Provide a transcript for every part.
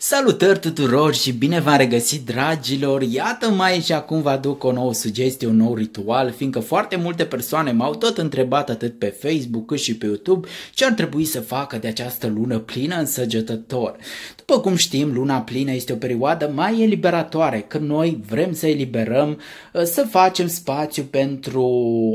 Salutări tuturor și bine v-am regăsit dragilor! Iată mai și acum vă aduc o nouă sugestie, un nou ritual, fiindcă foarte multe persoane m-au tot întrebat atât pe Facebook cât și pe YouTube ce ar trebui să facă de această lună plină în săgetător. După cum știm, luna plină este o perioadă mai eliberatoare, când noi vrem să eliberăm, să facem spațiu pentru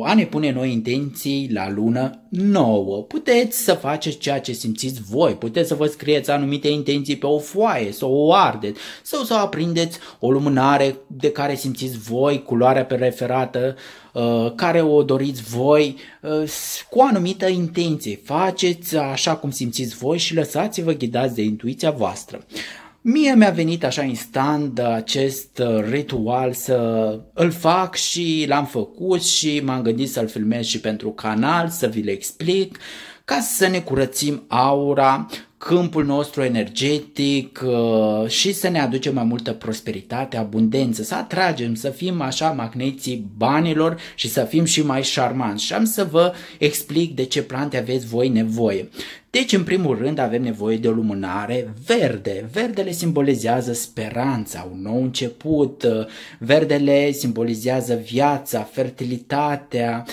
a ne pune noi intenții la lună nouă. Puteți să faceți ceea ce simțiți voi, puteți să vă scrieți anumite intenții pe o foaie, să o ardeți sau să aprindeți o lumânare de care simțiți voi culoarea preferată, uh, care o doriți voi, uh, cu anumită intenție. Faceți așa cum simțiți voi și lăsați-vă ghidați de intuiția voastră. Mie mi-a venit așa instant acest uh, ritual să îl fac și l-am făcut și m-am gândit să-l filmez și pentru canal, să vi l explic ca să ne curățim aura, câmpul nostru energetic uh, și să ne aducem mai multă prosperitate, abundență, să atragem, să fim așa magneții banilor și să fim și mai șarmanți. Și am să vă explic de ce plante aveți voi nevoie. Deci, în primul rând, avem nevoie de o lumânare verde. Verdele simbolizează speranța, un nou început. Uh, verdele simbolizează viața, fertilitatea,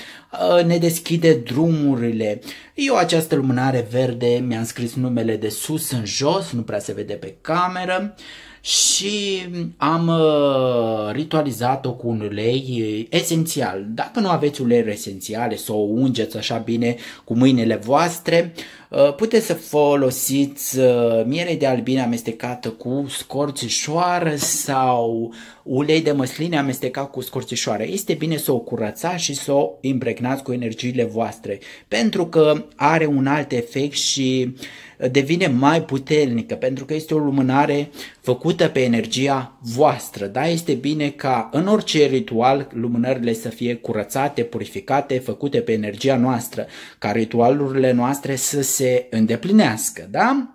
uh, ne deschide drumurile. Eu această lumânare verde mi-am scris numele de sus în jos, nu prea se vede pe cameră și am uh, ritualizat-o cu un ulei uh, esențial. Dacă nu aveți uleiuri esențiale sau o ungeți așa bine cu mâinile voastre, uh, puteți să folosiți miere de albine amestecată cu scorțișoară sau ulei de măsline amestecat cu scorțișoară. Este bine să o curățați și să o impregnați cu energiile voastre pentru că are un alt efect și uh, devine mai puternică, pentru că este o lumânare făcută pe energia voastră. Da, este bine ca în orice ritual lumânările să fie curățate, purificate, făcute pe energia noastră, ca ritualurile noastre să se îndeplinească, da?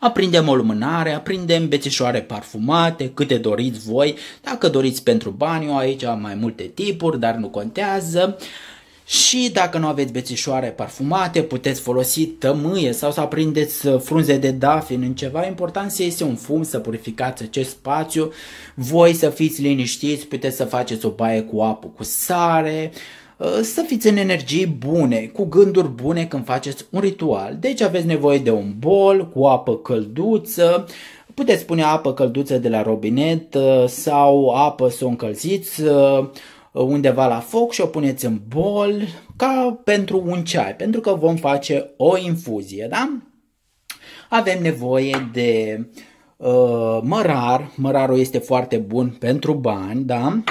aprindem o lumânare, aprindem bețișoare parfumate, câte doriți voi, dacă doriți pentru bani, eu aici am mai multe tipuri, dar nu contează. Uh, și dacă nu aveți bețișoare parfumate, puteți folosi tămâie sau să aprindeți uh, frunze de dafin în ceva. Important să iese un fum, să purificați acest spațiu. Voi să fiți liniștiți, puteți să faceți o baie cu apă, cu sare, uh, să fiți în energii bune, cu gânduri bune când faceți un ritual. Deci aveți nevoie de un bol cu apă călduță, puteți pune apă călduță de la robinet uh, sau apă să o încălziți, undeva la foc și o puneți în bol ca pentru un ceai, pentru că vom face o infuzie, da? Avem nevoie de uh, mărar, mărarul este foarte bun pentru bani, da?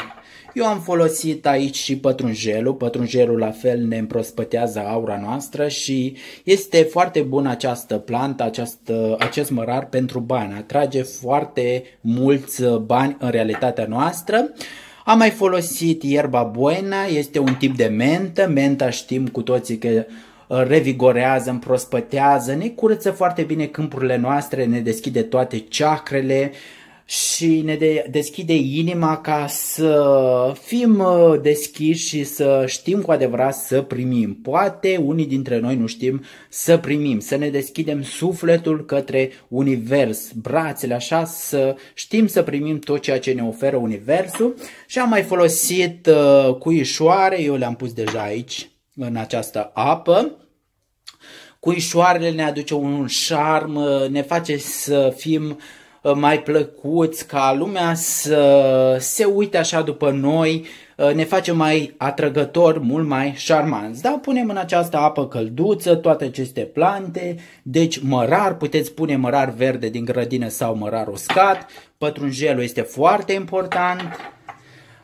Eu am folosit aici și pătrunjelul, pătrunjelul la fel ne împrospătează aura noastră și este foarte bună această plantă, această, acest mărar pentru bani, atrage foarte mulți bani în realitatea noastră. Uh, am mai folosit ierba buena, este un tip de mentă, menta știm cu toții că uh, revigorează, împrospătează, ne curăță foarte bine câmpurile noastre, ne deschide toate ceacrele, uh, și ne de- deschide inima ca să fim uh, deschiși și să știm cu adevărat să primim. Poate unii dintre noi nu știm să primim, să ne deschidem sufletul către univers, brațele așa, să știm să primim tot ceea ce ne oferă universul. Și am mai folosit uh, cuișoare, eu le-am pus deja aici în această apă cuișoarele ne aduce un șarm, uh, ne face să fim Uh, mai plăcuți, ca lumea să se uite așa după noi, uh, ne face mai atrăgător mult mai șarmanți. Da, punem în această apă călduță toate aceste plante, deci mărar, puteți pune mărar verde din grădină sau mărar uscat, pătrunjelul este foarte important,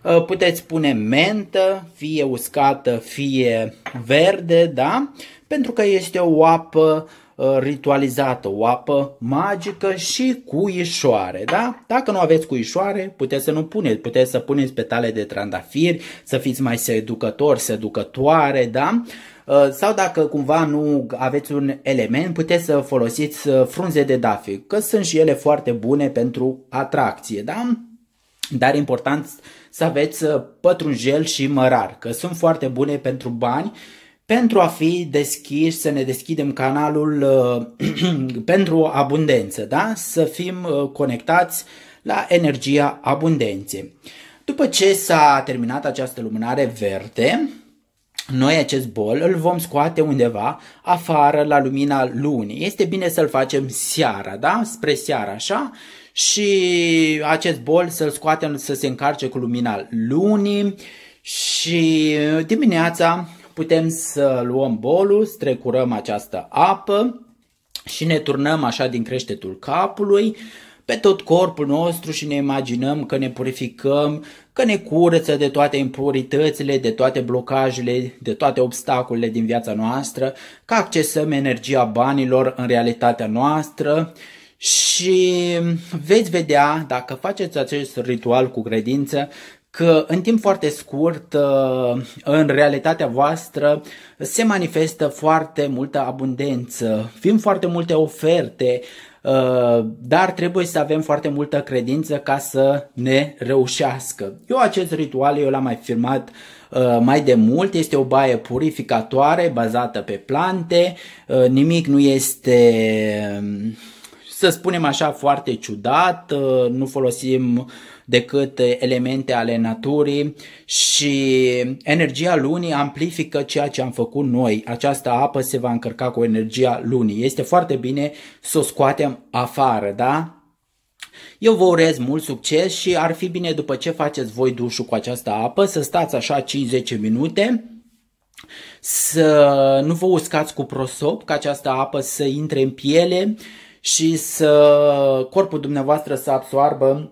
uh, puteți pune mentă, fie uscată, fie verde, da? Pentru că este o apă Uh, ritualizată, o apă magică și cuișoare, da? Dacă nu aveți cuișoare, puteți să nu puneți, puteți să puneți petale de trandafiri, să fiți mai seducători, seducătoare, da? Uh, sau dacă cumva nu aveți un element, puteți să folosiți uh, frunze de dafil, că sunt și ele foarte bune pentru atracție, da? Dar important să aveți pătrunjel și mărar, că sunt foarte bune pentru bani pentru a fi deschiși, să ne deschidem canalul uh, pentru abundență, da? să fim uh, conectați la energia abundenței. După ce s-a terminat această lumânare verde, noi acest bol îl vom scoate undeva afară la lumina lunii. Este bine să-l facem seara, da? Spre seara, așa? Și acest bol să-l scoatem să se încarce cu lumina lunii și uh, dimineața putem să luăm bolul, strecurăm această apă și ne turnăm așa din creștetul capului pe tot corpul nostru și ne imaginăm că ne purificăm, că ne curăță de toate impuritățile, de toate blocajele, de toate obstacolele din viața noastră, că accesăm energia banilor în realitatea noastră și veți vedea, dacă faceți acest ritual cu credință, că în timp foarte scurt, uh, în realitatea voastră, se manifestă foarte multă abundență, fim foarte multe oferte, uh, dar trebuie să avem foarte multă credință ca să ne reușească. Eu acest ritual, eu l-am mai filmat uh, mai de mult, este o baie purificatoare bazată pe plante, nimic nu este să spunem așa, foarte ciudat, uh, nu folosim decât elemente ale naturii și energia lunii amplifică ceea ce am făcut noi. Această apă se va încărca cu energia lunii. Este foarte bine să o scoatem afară, da? Eu vă urez mult succes și ar fi bine după ce faceți voi dușul cu această apă să stați așa 5-10 minute să nu vă uscați cu prosop, ca această apă să intre în piele și să corpul dumneavoastră să absoarbă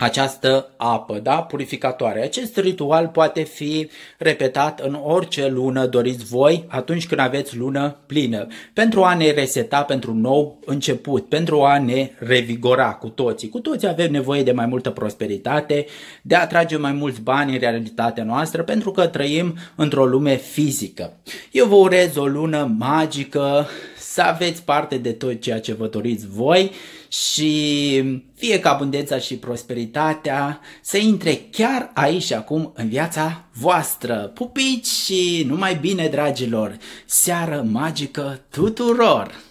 această apă, da, purificatoare. Acest ritual poate fi repetat în orice lună doriți voi, atunci când aveți lună plină, pentru a ne reseta pentru un nou început, pentru a ne revigora cu toții. Cu toții avem nevoie de mai multă prosperitate, de a atrage mai mulți bani în realitatea noastră, pentru că trăim într-o lume fizică. Eu vă urez o lună magică, să aveți parte de tot ceea ce vă doriți voi și fie că abundența și prosperitatea să intre chiar aici și acum în viața voastră. Pupici și numai bine, dragilor! Seară magică tuturor!